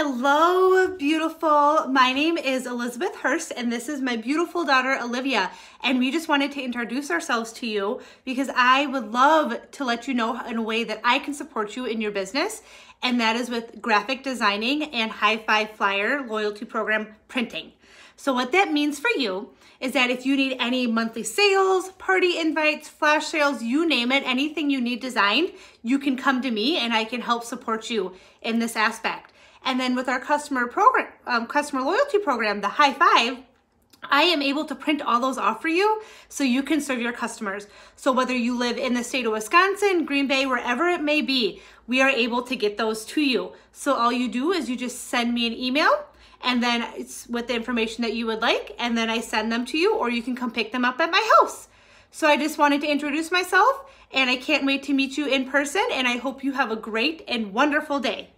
Hello, beautiful. My name is Elizabeth Hurst, and this is my beautiful daughter, Olivia. And we just wanted to introduce ourselves to you because I would love to let you know in a way that I can support you in your business. And that is with graphic designing and high five flyer loyalty program printing. So, what that means for you is that if you need any monthly sales, party invites, flash sales, you name it, anything you need designed, you can come to me and I can help support you in this aspect. And then with our customer program, um, customer loyalty program, the high five, I am able to print all those off for you so you can serve your customers. So whether you live in the state of Wisconsin, Green Bay, wherever it may be, we are able to get those to you. So all you do is you just send me an email and then it's with the information that you would like and then I send them to you or you can come pick them up at my house. So I just wanted to introduce myself and I can't wait to meet you in person and I hope you have a great and wonderful day.